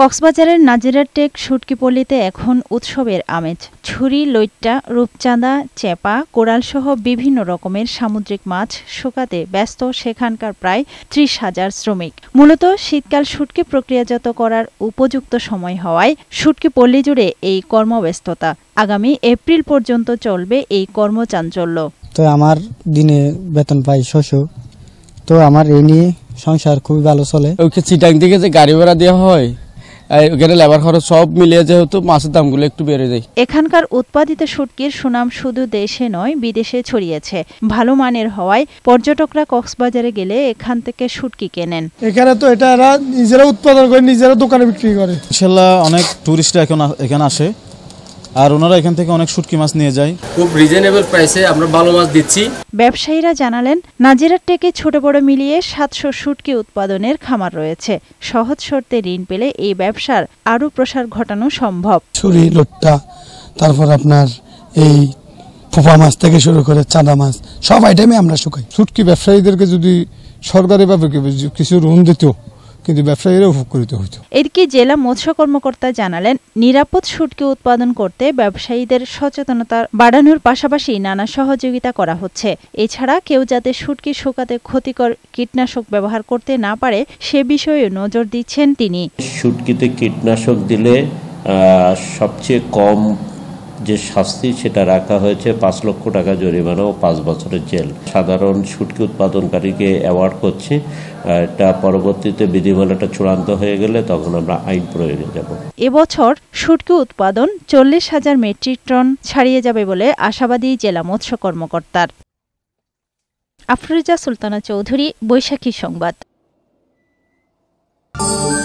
কক্সবাজারের নাজিরার টেক সুটকিপল্লিতে এখন উৎসবের আমেজ ছুরি লৈট্টা রূপচাঁদা চেপা কোরালসহ বিভিন্ন রকমের সামুদ্রিক মাছ শুকাতে ব্যস্ত সেখানকার প্রায় ত্রিশ হাজার শ্রমিক মূলত শীতকাল শুটকি প্রক্রিয়াজাত করার উপযুক্ত সময় হওয়ায় সুটকিপল্লি জুড়ে এই কর্মব্যস্ততা আগামী এপ্রিল পর্যন্ত চলবে এই কর্মচাঞ্চল্য তো আমার দিনে বেতন পাই শশু তো আমার এই নিয়ে সংসার খুবই ভালো চলে ওকে চিটাং থেকে যে গাড়ি ভাড়া দেওয়া হয় এখানে লেবার খরচ সব মিলিয়ে যেহেতু মাছের দামগুলো একটু বেড়ে যায় এখানকার উৎপাদিত শুটকির সুনাম শুধু দেশে নয় বিদেশে ছড়িয়েছে ভালো মানের হওয়ায় পর্যটকরা কক্সবাজারে গেলে এখান থেকে শুটকি কেনেন এখানে তো এটা এরা নিজেরা উৎপাদন করে নিজেরা দোকানে বিক্রি করে ইনশাল্লাহ অনেক টুরিস্ট এখন এখানে আসে আর ওনারা এখান থেকে অনেক শুটকি মাছ নিয়ে যায় খুব রিজনেবল প্রাইসে আমরা ভালো মাছ দিচ্ছি ব্যবসায়ীরা জানালেন নাজিরার টেকে ছোট বড় মিলিয়ে সাতশো শুটকি উৎপাদনের খামার রয়েছে সহজ শর্তে ঋণ পেলে এই ব্যবসার আরও প্রসার ঘটানো সম্ভব ছুরি লোট্টা তারপর আপনার এই ফুফা মাছ থেকে শুরু করে চাঁদা মাছ সব আইটেমে আমরা শুকাই শুটকি ব্যবসায়ীদেরকে যদি সরকারিভাবে কিছু ঋণ দিত কিন্তু ব্যবসায়ীরা উপকৃত হতো এদিকে জেলা মৎস্য কর্মকর্তা জানালেন নিরাপদ সুটকে উৎপাদন করতে ব্যবসায়ীদের সচেতনতা বাড়ানোর পাশাপাশি নানা সহযোগিতা করা হচ্ছে এছাড়া কেউ যাতে সুটকি শুকাতে ক্ষতিকর কীটনাশক ব্যবহার করতে না পারে সে বিষয়ে নজর দিচ্ছেন তিনি সুটকিতে কীটনাশক দিলে সবচেয়ে কম যে শাস্তি সেটা রাখা হয়েছে পাঁচ লক্ষ টাকা জরিমানা ও পাঁচ বছরের জেল সাধারণ শুটকি উৎপাদনকারীকে অ্যাওয়ার্ড করছে এটা পরবর্তীতে বিধিমালাটা চূড়ান্ত হয়ে গেলে তখন আমরা আইন প্রয়োগে যাব এবছর শুটকি উৎপাদন চল্লিশ হাজার মেট্রিক টন ছাড়িয়ে যাবে বলে আশাবাদী জেলা মৎস্য কর্মকর্তার আফরোজা সুলতানা চৌধুরী বৈশাখী সংবাদ